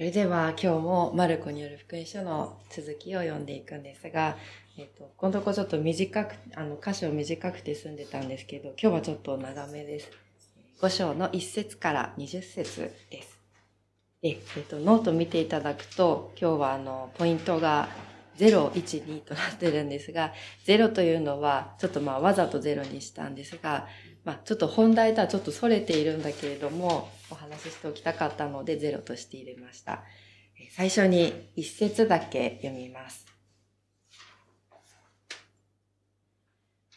それでは今日もマルコによる福音書の続きを読んでいくんですが、えっ、ー、と、このとこちょっと短く、あの、歌詞を短くて済んでたんですけど、今日はちょっと長めです。5章の1節から20節です。で、えっ、ー、と、ノート見ていただくと、今日はあの、ポイントが0、1、2となってるんですが、0というのは、ちょっとまあわざと0にしたんですが、まあちょっと本題とはちょっと逸れているんだけれども、お話ししておきたかったのでゼロとして入れました。最初に一節だけ読みます。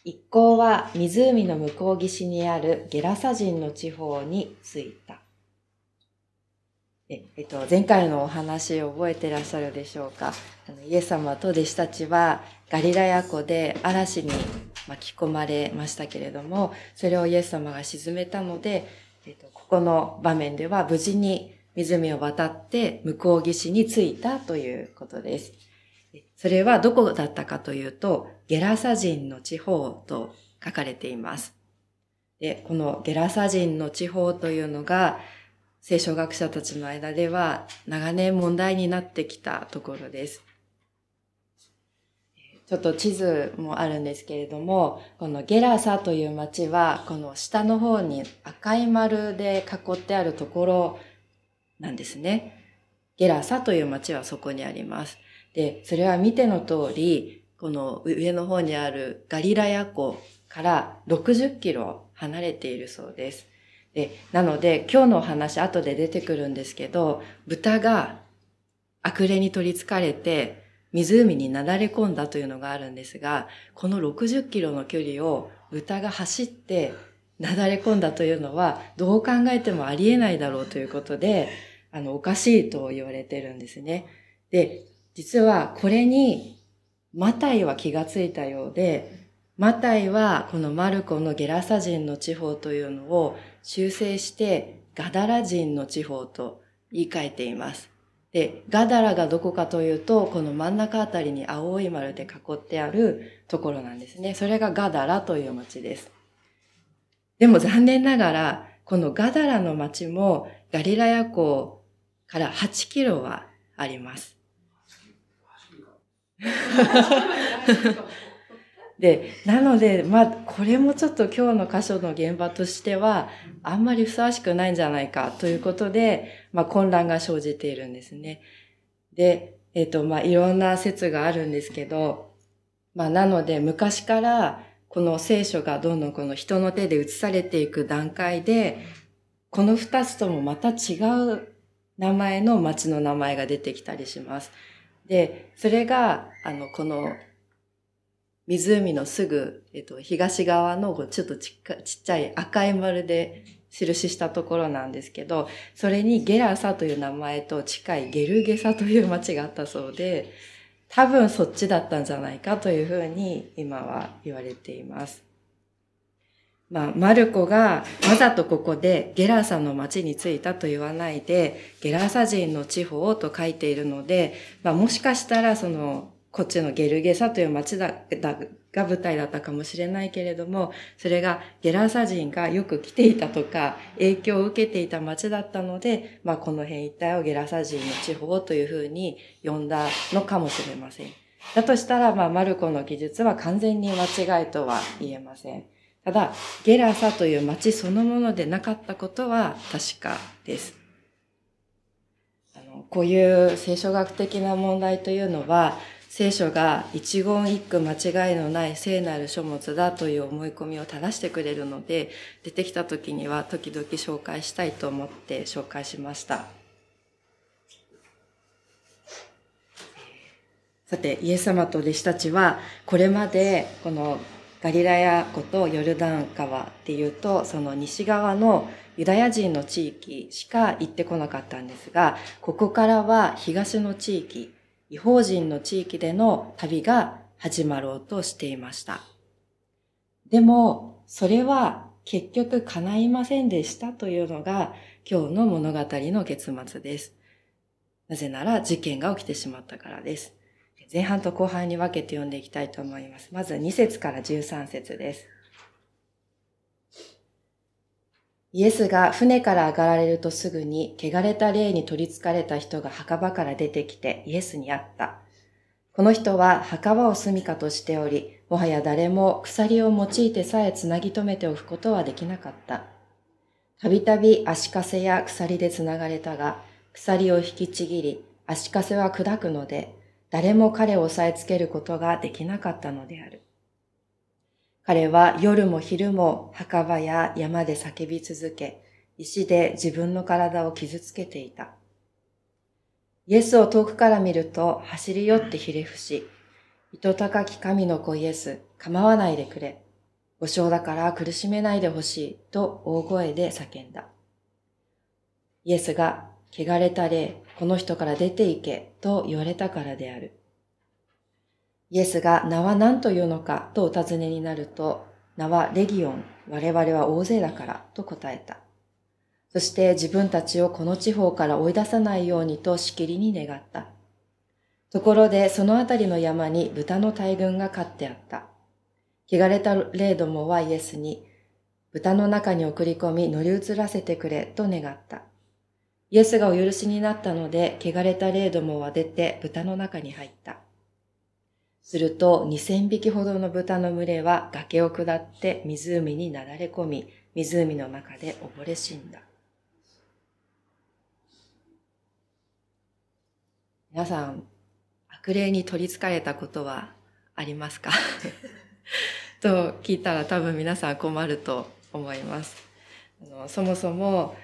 一行は湖の向こう岸にあるゲラサ人の地方に着いた。ええっと、前回のお話を覚えてらっしゃるでしょうかあのイエス様と弟子たちはガリラヤ湖で嵐に巻き込まれましたけれどもそれをイエス様が沈めたのでえと、ここの場面では無事に湖を渡って向こう岸に着いたということです。それはどこだったかというと、ゲラサ人の地方と書かれています。で、このゲラサ人の地方というのが、聖書学者たちの間では長年問題になってきたところです。ちょっと地図もあるんですけれども、このゲラサという町は、この下の方に赤い丸で囲ってあるところなんですね。ゲラサという町はそこにあります。で、それは見ての通り、この上の方にあるガリラヤ湖から60キロ離れているそうです。でなので、今日のお話後で出てくるんですけど、豚が悪霊に取り憑かれて、湖になだれ込んだというのがあるんですが、この60キロの距離を豚が走ってなだれ込んだというのは、どう考えてもありえないだろうということで、あの、おかしいと言われてるんですね。で、実はこれに、マタイは気がついたようで、マタイはこのマルコのゲラサ人の地方というのを修正して、ガダラ人の地方と言い換えています。で、ガダラがどこかというと、この真ん中あたりに青い丸で囲ってあるところなんですね。それがガダラという町です。でも残念ながら、このガダラの町もガリラヤ港から8キロはあります。で、なので、まあ、これもちょっと今日の箇所の現場としては、あんまりふさわしくないんじゃないかということで、まあ、混乱が生じているんですね。で、えっ、ー、と、まあ、いろんな説があるんですけど、まあ、なので昔からこの聖書がどんどんこの人の手で移されていく段階で、この二つともまた違う名前の町の名前が出てきたりします。で、それが、あの、この湖のすぐ、えっと、東側のちょっとちっちゃい赤い丸で印したところなんですけど、それにゲラサという名前と近いゲルゲサという町があったそうで、多分そっちだったんじゃないかというふうに今は言われています。まあ、マルコがわざとここでゲラーサの町に着いたと言わないで、ゲラーサ人の地方と書いているので、まあ、もしかしたらそのこっちのゲルゲサという町だだが舞台だったかもしれないけれども、それがゲラサ人がよく来ていたとか、影響を受けていた町だったので、まあこの辺一帯をゲラサ人の地方というふうに呼んだのかもしれません。だとしたら、まあマルコの記述は完全に間違いとは言えません。ただ、ゲラサという町そのものでなかったことは確かです。こういう聖書学的な問題というのは、聖書が一言一句間違いのない聖なる書物だという思い込みを正してくれるので、出てきた時には時々紹介したいと思って紹介しました。さて、イエス様と弟子たちは、これまでこのガリラヤ湖とヨルダン川っていうと、その西側のユダヤ人の地域しか行ってこなかったんですが、ここからは東の地域、違法人の地域での旅が始まろうとしていました。でも、それは結局叶いませんでしたというのが今日の物語の結末です。なぜなら事件が起きてしまったからです。前半と後半に分けて読んでいきたいと思います。まず2節から13節です。イエスが船から上がられるとすぐに、汚れた霊に取りつかれた人が墓場から出てきてイエスに会った。この人は墓場を住みかとしており、もはや誰も鎖を用いてさえつなぎ止めておくことはできなかった。たびたび足かせや鎖でつながれたが、鎖を引きちぎり、足かせは砕くので、誰も彼を押さえつけることができなかったのである。彼は夜も昼も墓場や山で叫び続け、石で自分の体を傷つけていた。イエスを遠くから見ると走り寄ってひれ伏し、糸高き神の子イエス、構わないでくれ。お正だから苦しめないでほしいと大声で叫んだ。イエスが、汚れた霊、この人から出て行けと言われたからである。イエスが名は何というのかとお尋ねになると、名はレギオン、我々は大勢だからと答えた。そして自分たちをこの地方から追い出さないようにとしきりに願った。ところでその辺りの山に豚の大群が飼ってあった。汚れた霊どもはイエスに、豚の中に送り込み乗り移らせてくれと願った。イエスがお許しになったので、汚れた霊どもは出て豚の中に入った。すると2000匹ほどの豚の群れは崖を下って湖になだれ込み、湖の中で溺れ死んだ。皆さん、悪霊に取りつかれたことはありますか と聞いたら多分皆さん困ると思います。あのそもそも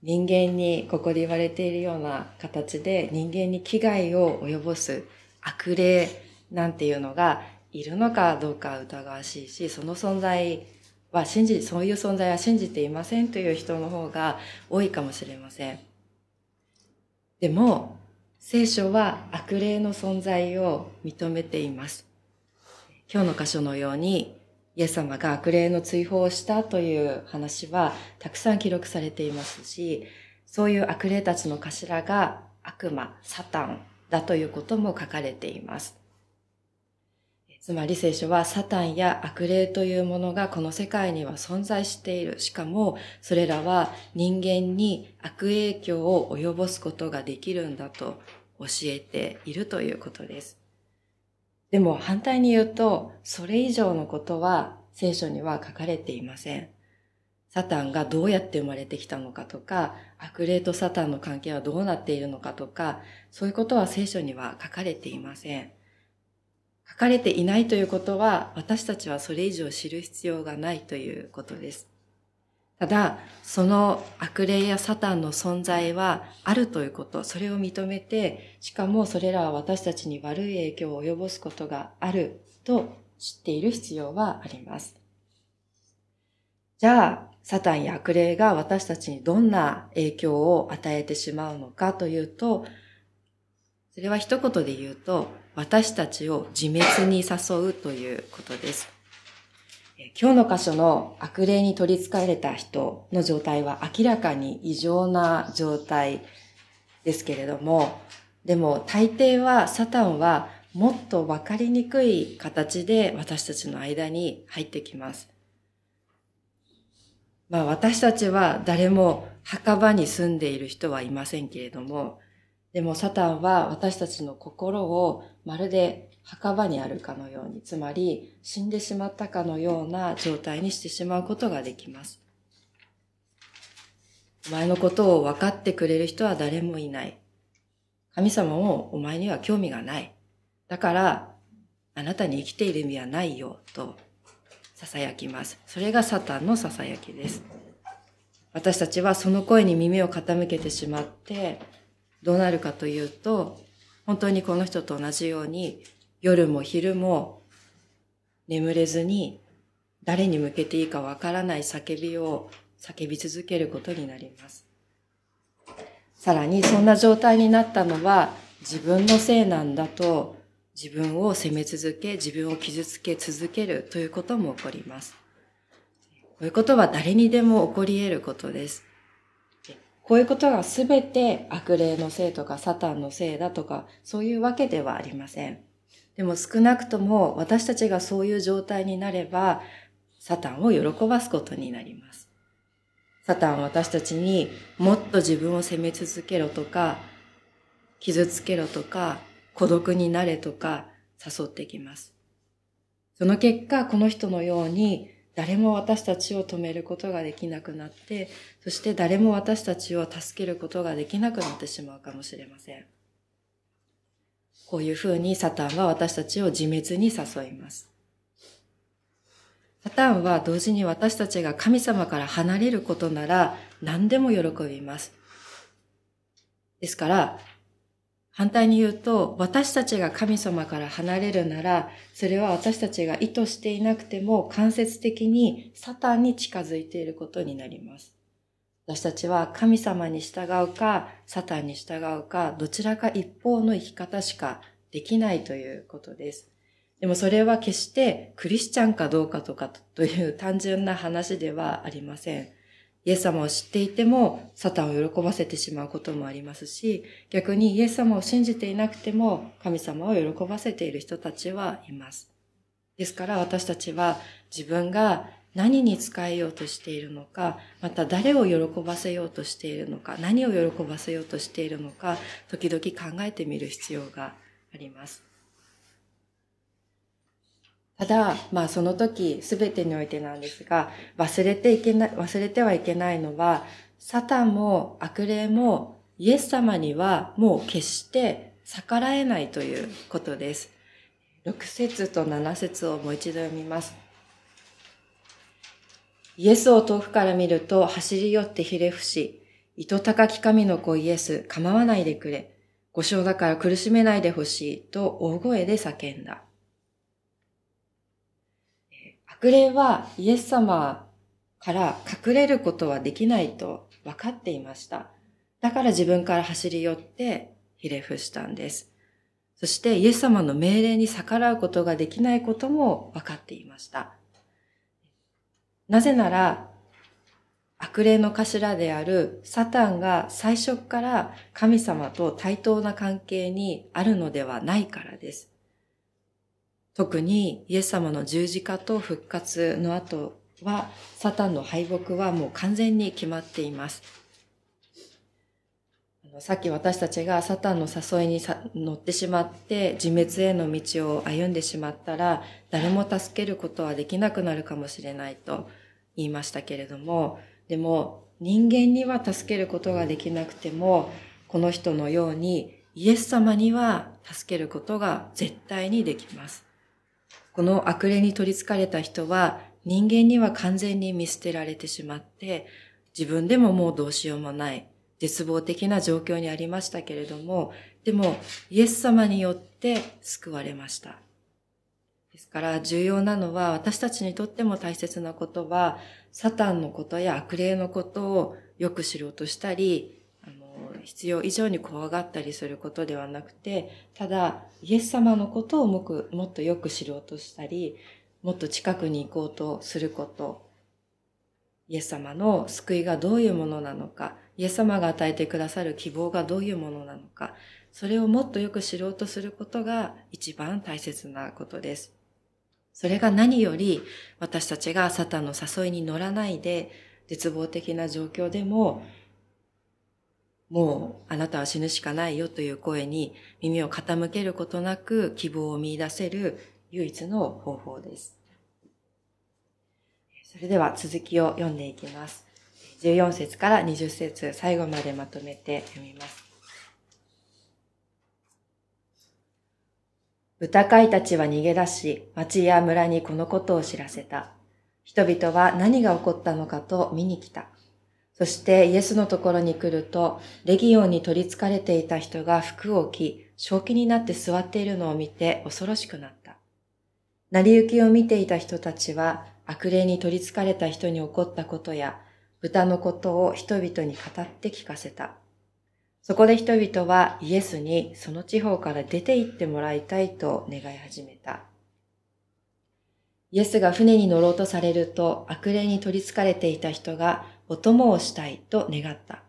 人間にここで言われているような形で人間に危害を及ぼす悪霊なんていうのがいるのかどうか疑わしいし、その存在は信じ、そういう存在は信じていませんという人の方が多いかもしれません。でも、聖書は悪霊の存在を認めています。今日の箇所のように、イエス様が悪霊の追放をしたという話はたくさん記録されていますし、そういう悪霊たちの頭が悪魔、サタンだということも書かれています。つまり聖書はサタンや悪霊というものがこの世界には存在している。しかもそれらは人間に悪影響を及ぼすことができるんだと教えているということです。でも反対に言うと、それ以上のことは聖書には書かれていません。サタンがどうやって生まれてきたのかとか、悪霊とサタンの関係はどうなっているのかとか、そういうことは聖書には書かれていません。書かれていないということは、私たちはそれ以上知る必要がないということです。ただ、その悪霊やサタンの存在はあるということ、それを認めて、しかもそれらは私たちに悪い影響を及ぼすことがあると知っている必要はあります。じゃあ、サタンや悪霊が私たちにどんな影響を与えてしまうのかというと、それは一言で言うと、私たちを自滅に誘うということです。今日の箇所の悪霊に取り憑かれた人の状態は明らかに異常な状態ですけれども、でも大抵はサタンはもっとわかりにくい形で私たちの間に入ってきます。まあ私たちは誰も墓場に住んでいる人はいませんけれども、でもサタンは私たちの心をまるで墓場にあるかのように、つまり死んでしまったかのような状態にしてしまうことができます。お前のことを分かってくれる人は誰もいない。神様もお前には興味がない。だから、あなたに生きている意味はないよ、と囁きます。それがサタンの囁きです。私たちはその声に耳を傾けてしまって、どうなるかというと、本当にこの人と同じように、夜も昼も眠れずに、誰に向けていいかわからない叫びを叫び続けることになります。さらにそんな状態になったのは自分のせいなんだと自分を責め続け自分を傷つけ続けるということも起こります。こういうことは誰にでも起こり得ることです。こういうことがすべて悪霊のせいとかサタンのせいだとか、そういうわけではありません。でも少なくとも私たちがそういう状態になれば、サタンを喜ばすことになります。サタンは私たちにもっと自分を責め続けろとか、傷つけろとか、孤独になれとか誘ってきます。その結果、この人のように誰も私たちを止めることができなくなって、そして誰も私たちを助けることができなくなってしまうかもしれません。こういうふうにサタンは私たちを自滅に誘います。サタンは同時に私たちが神様から離れることなら何でも喜びます。ですから、反対に言うと、私たちが神様から離れるなら、それは私たちが意図していなくても間接的にサタンに近づいていることになります。私たちは神様に従うか、サタンに従うか、どちらか一方の生き方しかできないということです。でもそれは決してクリスチャンかどうかとかという単純な話ではありません。イエス様を知っていても、サタンを喜ばせてしまうこともありますし、逆にイエス様を信じていなくても、神様を喜ばせている人たちはいます。ですから私たちは自分が何に使えようとしているのか、また誰を喜ばせようとしているのか、何を喜ばせようとしているのか、時々考えてみる必要があります。ただ、まあその時、すべてにおいてなんですが、忘れていけない、忘れてはいけないのは、サタンも悪霊もイエス様にはもう決して逆らえないということです。6節と7節をもう一度読みます。イエスを遠くから見ると走り寄ってひれ伏し、糸高き神の子イエス、構わないでくれ。ご障だから苦しめないでほしいと大声で叫んだ。隠れはイエス様から隠れることはできないと分かっていました。だから自分から走り寄ってひれ伏したんです。そしてイエス様の命令に逆らうことができないことも分かっていました。なぜなら、悪霊の頭であるサタンが最初から神様と対等な関係にあるのではないからです。特にイエス様の十字架と復活の後は、サタンの敗北はもう完全に決まっています。さっき私たちがサタンの誘いに乗ってしまって自滅への道を歩んでしまったら誰も助けることはできなくなるかもしれないと言いましたけれどもでも人間には助けることができなくてもこの人のようにイエス様には助けることが絶対にできます。この悪霊に取り憑かれた人は人間には完全に見捨てられてしまって自分でももうどうしようもない絶望的な状況にありましたけれどもでもイエス様によって救われました。ですから重要なのは私たちにとっても大切なことはサタンのことや悪霊のことをよく知ろうとしたり必要以上に怖がったりすることではなくて、ただ、イエス様のことをもくもっとよく知ろうとしたり、もっと近くに行こうとすること、イエス様の救いがどういうものなのか、イエス様が与えてくださる希望がどういうものなのか、それをもっとよく知ろうとすることが一番大切なことです。それが何より私たちがサタンの誘いに乗らないで、絶望的な状況でももうあなたは死ぬしかないよという声に耳を傾けることなく希望を見出せる唯一の方法です。それでは続きを読んでいきます。14節から20節最後までまとめて読みます。豚飼いたちは逃げ出し、町や村にこのことを知らせた。人々は何が起こったのかと見に来た。そしてイエスのところに来ると、レギオンに取り憑かれていた人が服を着、正気になって座っているのを見て恐ろしくなった。成り行きを見ていた人たちは、悪霊に取り憑かれた人に起こったことや、豚のことを人々に語って聞かせた。そこで人々はイエスにその地方から出て行ってもらいたいと願い始めた。イエスが船に乗ろうとされると悪霊に取り憑かれていた人がお供をしたいと願った。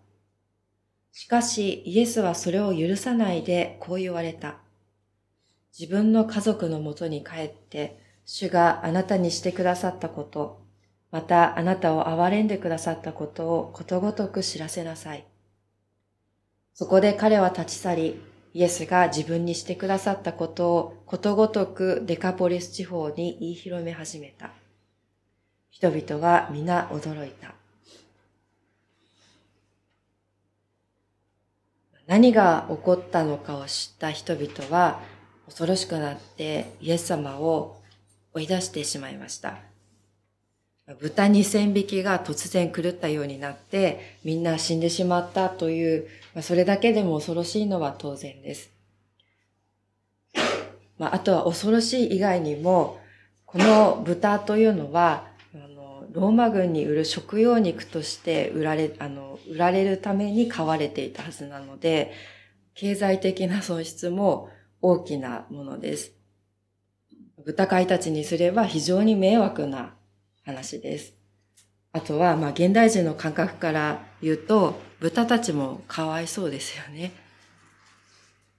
しかしイエスはそれを許さないでこう言われた。自分の家族のもとに帰って、主があなたにしてくださったこと、またあなたを憐れんでくださったことをことごとく知らせなさい。そこで彼は立ち去り、イエスが自分にしてくださったことをことごとくデカポリス地方に言い広め始めた。人々は皆驚いた。何が起こったのかを知った人々は恐ろしくなってイエス様を追い出してしまいました。豚2000匹が突然狂ったようになってみんな死んでしまったという、まあ、それだけでも恐ろしいのは当然です。まあ、あとは恐ろしい以外にもこの豚というのはローマ軍に売る食用肉として売られ、あの、売られるために飼われていたはずなので、経済的な損失も大きなものです。豚飼いたちにすれば非常に迷惑な話です。あとは、まあ、現代人の感覚から言うと、豚たちもかわいそうですよね。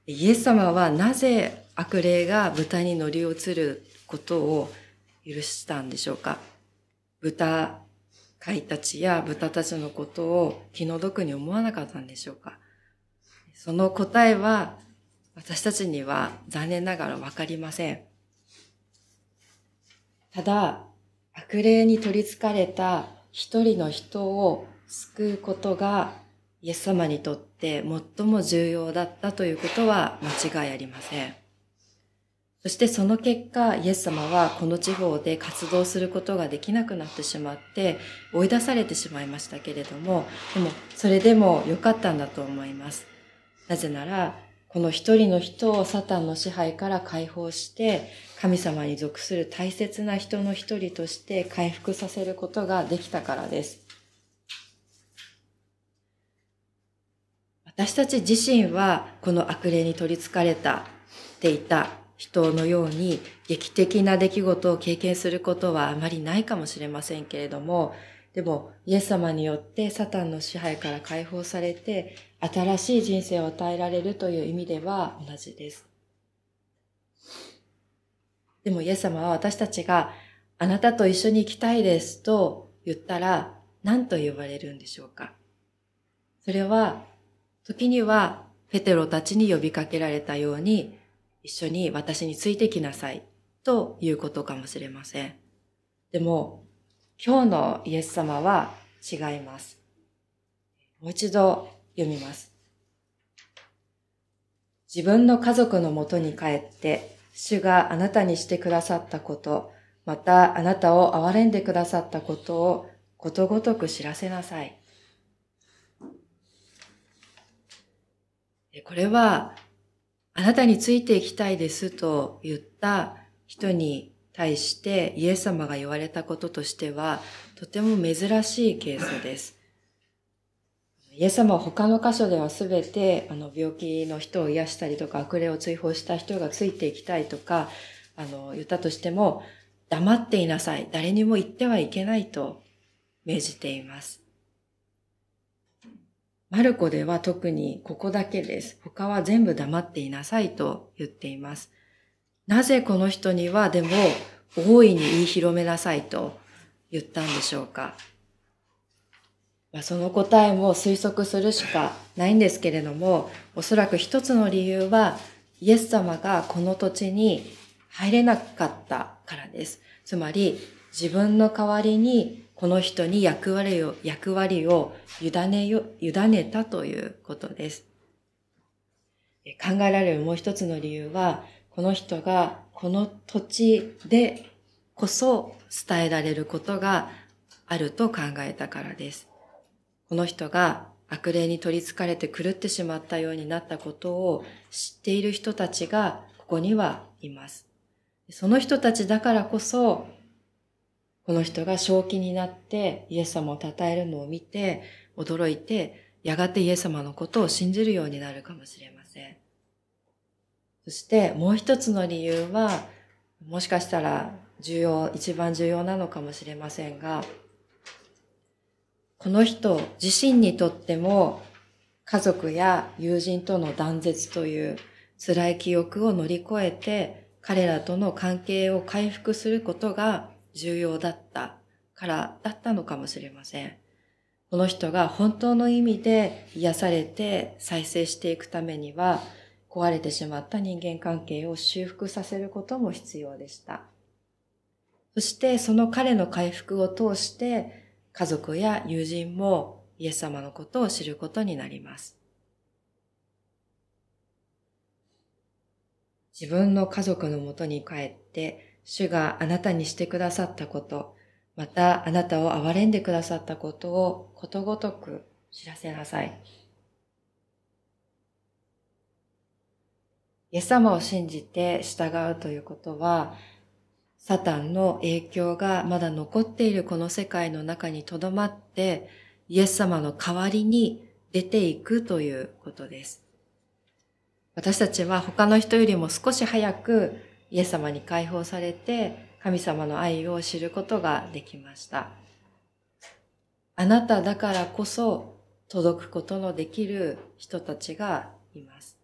イエス様はなぜ悪霊が豚に乗り移ることを許したんでしょうか豚飼いたちや豚たちのことを気の毒に思わなかったんでしょうかその答えは私たちには残念ながらわかりません。ただ、悪霊に取りつかれた一人の人を救うことがイエス様にとって最も重要だったということは間違いありません。そしてその結果、イエス様はこの地方で活動することができなくなってしまって、追い出されてしまいましたけれども、でも、それでも良かったんだと思います。なぜなら、この一人の人をサタンの支配から解放して、神様に属する大切な人の一人として回復させることができたからです。私たち自身はこの悪霊に取りつかれたっていた人のように劇的な出来事を経験することはあまりないかもしれませんけれども、でも、イエス様によってサタンの支配から解放されて、新しい人生を与えられるという意味では同じです。でも、イエス様は私たちが、あなたと一緒に行きたいですと言ったら、何と呼ばれるんでしょうかそれは、時には、ペテロたちに呼びかけられたように、一緒に私についてきなさいということかもしれません。でも、今日のイエス様は違います。もう一度読みます。自分の家族のもとに帰って、主があなたにしてくださったこと、またあなたを憐れんでくださったことをことごとく知らせなさい。これはあなたについていきたいですと言った人に対してイエス様が言われたこととしては、とても珍しいケースです。イエス様は他の箇所では全て、あの、病気の人を癒したりとか、悪霊を追放した人がついていきたいとか、あの、言ったとしても、黙っていなさい。誰にも言ってはいけないと命じています。マルコでは特にここだけです。他は全部黙っていなさいと言っています。なぜこの人にはでも大いに言い広めなさいと言ったんでしょうか。まあ、その答えも推測するしかないんですけれども、おそらく一つの理由はイエス様がこの土地に入れなかったからです。つまり自分の代わりにこの人に役割を、役割を委ねよ、委ねたということです。考えられるもう一つの理由は、この人がこの土地でこそ伝えられることがあると考えたからです。この人が悪霊に取り憑かれて狂ってしまったようになったことを知っている人たちがここにはいます。その人たちだからこそこの人が正気になってイエス様を称えるのを見て驚いて、やがてイエス様のことを信じるようになるかもしれません。そしてもう一つの理由は、もしかしたら重要、一番重要なのかもしれませんが、この人自身にとっても家族や友人との断絶という辛い記憶を乗り越えて彼らとの関係を回復することが重要だったからだったのかもしれません。この人が本当の意味で癒されて再生していくためには、壊れてしまった人間関係を修復させることも必要でした。そしてその彼の回復を通して、家族や友人もイエス様のことを知ることになります。自分の家族のもとに帰って、主があなたにしてくださったこと、またあなたを憐れんでくださったことをことごとく知らせなさい。イエス様を信じて従うということは、サタンの影響がまだ残っているこの世界の中に留まって、イエス様の代わりに出ていくということです。私たちは他の人よりも少し早くイエス様に解放されて神様の愛を知ることができました。あなただからこそ届くことのできる人たちがいます。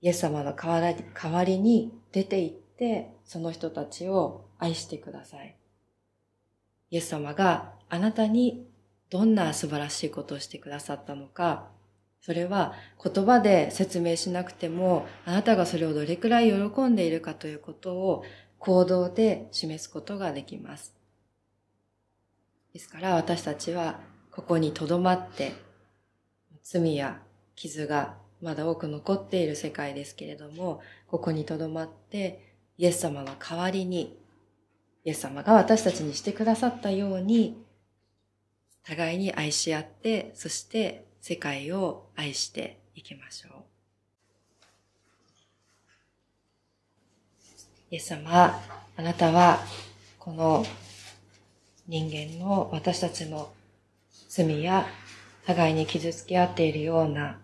イエス様の代わり代わりに出て行ってその人たちを愛してください。イエス様があなたにどんな素晴らしいことをしてくださったのかそれは言葉で説明しなくても、あなたがそれをどれくらい喜んでいるかということを行動で示すことができます。ですから私たちはここに留まって、罪や傷がまだ多く残っている世界ですけれども、ここに留まって、イエス様の代わりに、イエス様が私たちにしてくださったように、互いに愛し合って、そして世界を愛していきましょう。イエス様、あなたはこの人間の私たちの罪や互いに傷つき合っているような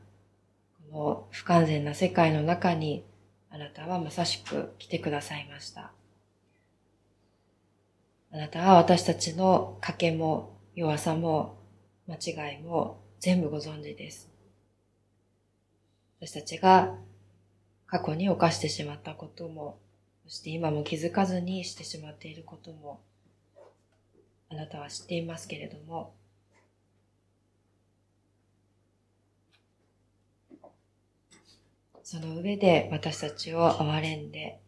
この不完全な世界の中にあなたはまさしく来てくださいました。あなたは私たちの賭けも弱さも間違いも全部ご存知です。私たちが過去に犯してしまったことも、そして今も気づかずにしてしまっていることも、あなたは知っていますけれども、その上で私たちを憐れんで、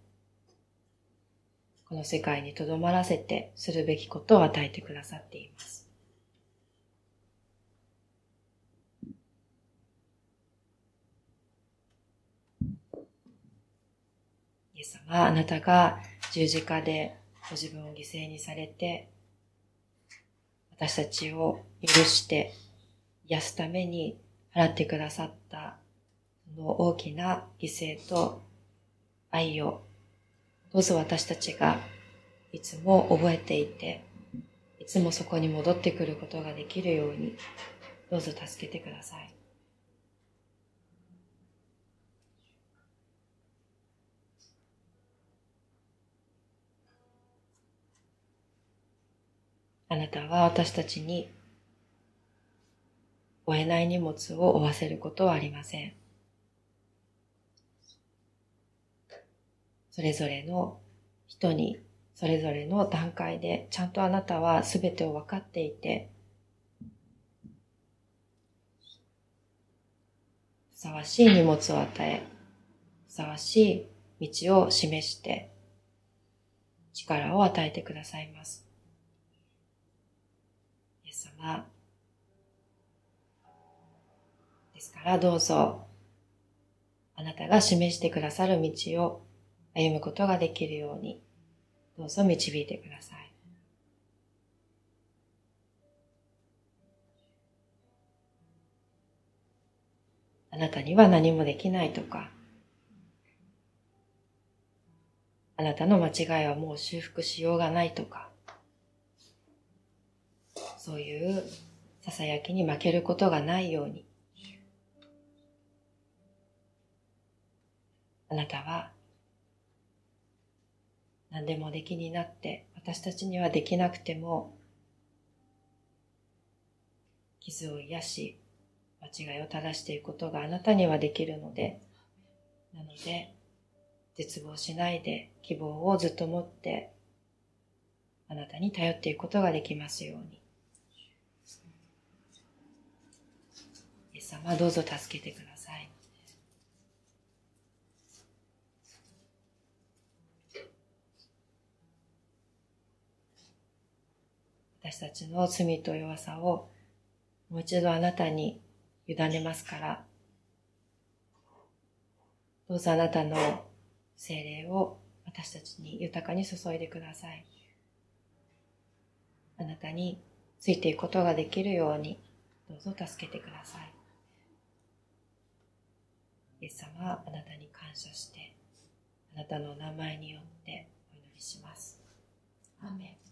この世界にとどまらせてするべきことを与えてくださっています。様、あなたが十字架でご自分を犠牲にされて、私たちを許して癒すために払ってくださった、その大きな犠牲と愛を、どうぞ私たちがいつも覚えていて、いつもそこに戻ってくることができるように、どうぞ助けてください。あなたは私たちに負えない荷物を負わせることはありません。それぞれの人に、それぞれの段階で、ちゃんとあなたは全てを分かっていて、ふさわしい荷物を与え、ふさわしい道を示して、力を与えてくださいます。様ですからどうぞあなたが示してくださる道を歩むことができるようにどうぞ導いてください。あなたには何もできないとか、あなたの間違いはもう修復しようがないとか、そういうささやきに負けることがないようにあなたは何でもできになって私たちにはできなくても傷を癒し間違いを正していくことがあなたにはできるのでなので絶望しないで希望をずっと持ってあなたに頼っていくことができますように。様どうぞ助けてください。私たちの罪と弱さをもう一度あなたに委ねますから、どうぞあなたの精霊を私たちに豊かに注いでください。あなたについていくことができるように、どうぞ助けてください。エス様はあなたに感謝してあなたのお名前によってお祈りします。アメン